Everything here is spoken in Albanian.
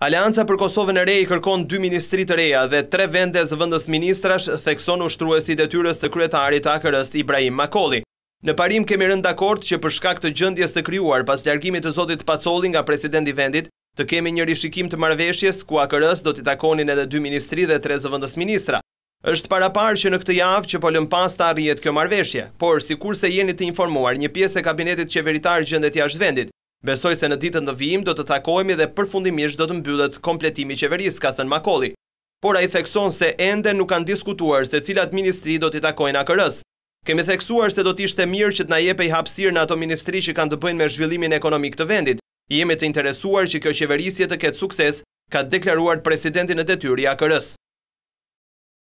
Alianca për Kosovën e rej kërkon dy ministri të reja dhe tre vendes vëndës ministrash thekson ushtruesit e tyres të kryetarit akërës Ibrahim Makoli. Në parim kemi rënd akord që përshka këtë gjëndjes të kryuar pas ljargimit të Zotit Pacoli nga presidenti vendit, të kemi një rishikim të marveshjes ku akërës do t'i takonin edhe dy ministri dhe tre vëndës ministra. Êshtë para parë që në këtë javë që polën pas të arrijet kjo marveshje, por si kur se jeni të informuar një piesë e kabinetit qeveritar gjëndet jashtë vendit, Besoj se në ditën të vijim do të takojmi dhe përfundimisht do të mbyllet kompletimi qeveris, ka thënë Makoli. Por a i thekson se ende nuk kanë diskutuar se cilat ministri do të takojnë akërës. Kemi theksuar se do t'ishte mirë që t'na jepe i hapsir në ato ministri që kanë të bëjnë me zhvillimin ekonomik të vendit. Jemi të interesuar që kjo qeverisje të ketë sukses ka deklaruar presidentin e detyri akërës.